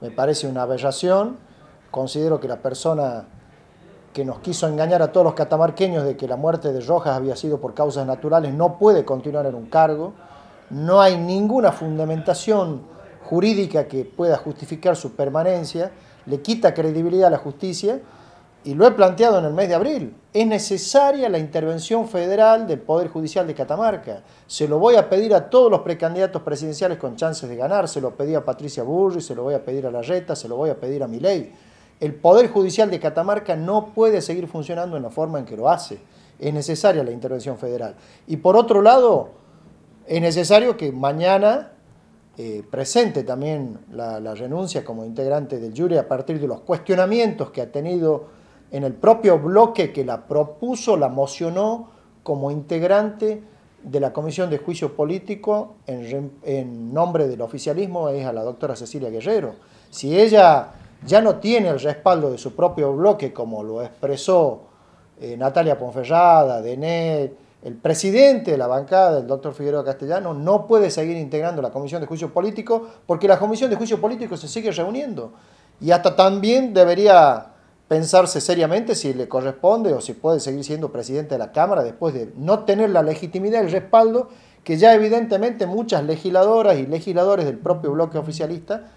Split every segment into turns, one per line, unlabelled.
Me parece una aberración. Considero que la persona que nos quiso engañar a todos los catamarqueños de que la muerte de Rojas había sido por causas naturales no puede continuar en un cargo. No hay ninguna fundamentación jurídica que pueda justificar su permanencia. Le quita credibilidad a la justicia y lo he planteado en el mes de abril, es necesaria la intervención federal del Poder Judicial de Catamarca. Se lo voy a pedir a todos los precandidatos presidenciales con chances de ganar, se lo pedí a Patricia Burri, se lo voy a pedir a Larreta, se lo voy a pedir a Milei. El Poder Judicial de Catamarca no puede seguir funcionando en la forma en que lo hace. Es necesaria la intervención federal. Y por otro lado, es necesario que mañana eh, presente también la, la renuncia como integrante del jury a partir de los cuestionamientos que ha tenido en el propio bloque que la propuso, la mocionó como integrante de la Comisión de Juicio Político en, nombre del oficialismo es a la doctora Cecilia Guerrero. Si ella ya no tiene el respaldo de su propio bloque, como lo expresó eh, Natalia Ponferrada, Denet, el presidente de la bancada, el doctor Figueroa Castellano, no puede seguir integrando la Comisión de Juicio Político porque la Comisión de Juicio Político se sigue reuniendo. Y hasta también debería pensarse seriamente si le corresponde o si puede seguir siendo presidente de la Cámara después de no tener la legitimidad y el respaldo que ya evidentemente muchas legisladoras y legisladores del propio bloque oficialista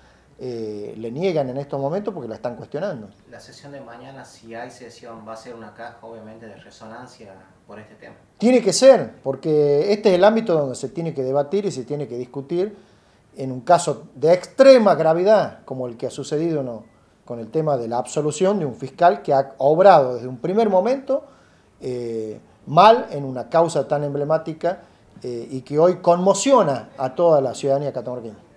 eh, le niegan en estos momentos porque la están cuestionando.
La sesión de mañana, si hay sesión, va a ser una caja obviamente de resonancia por este tema.
Tiene que ser, porque este es el ámbito donde se tiene que debatir y se tiene que discutir en un caso de extrema gravedad como el que ha sucedido no con el tema de la absolución de un fiscal que ha obrado desde un primer momento eh, mal en una causa tan emblemática eh, y que hoy conmociona a toda la ciudadanía catamarqueña.